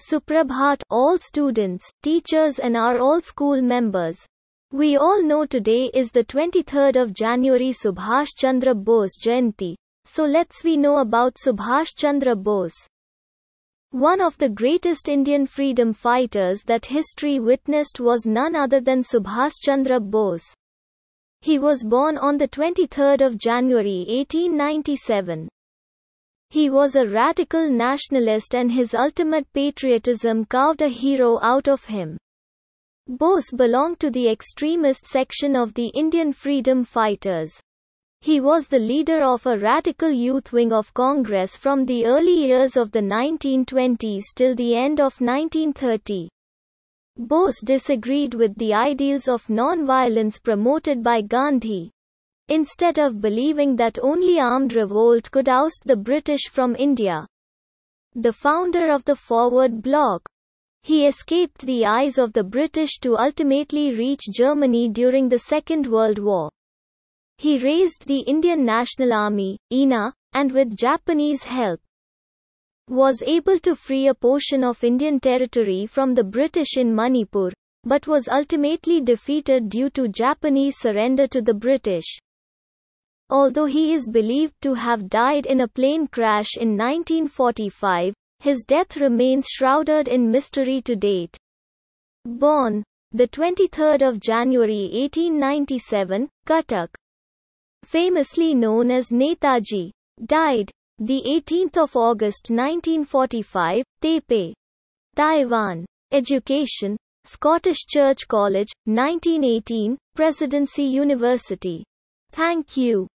Suprabhat all students, teachers and our all school members. We all know today is the 23rd of January Subhash Chandra Bose Jayanti. So let's we know about Subhash Chandra Bose. One of the greatest Indian freedom fighters that history witnessed was none other than Subhash Chandra Bose. He was born on the 23rd of January 1897. He was a radical nationalist and his ultimate patriotism carved a hero out of him. Bose belonged to the extremist section of the Indian freedom fighters. He was the leader of a radical youth wing of Congress from the early years of the 1920s till the end of 1930. Bose disagreed with the ideals of non-violence promoted by Gandhi, instead of believing that only armed revolt could oust the British from India. The founder of the Forward Bloc, he escaped the eyes of the British to ultimately reach Germany during the Second World War. He raised the Indian National Army, INA, and with Japanese help, was able to free a portion of Indian territory from the British in Manipur, but was ultimately defeated due to Japanese surrender to the British. Although he is believed to have died in a plane crash in 1945, his death remains shrouded in mystery to date. Born the 23rd of January 1897, Cuttack, famously known as Netaji, died the 18th of August 1945, Taipei, Taiwan. Education, Scottish Church College, 1918, Presidency University. Thank you.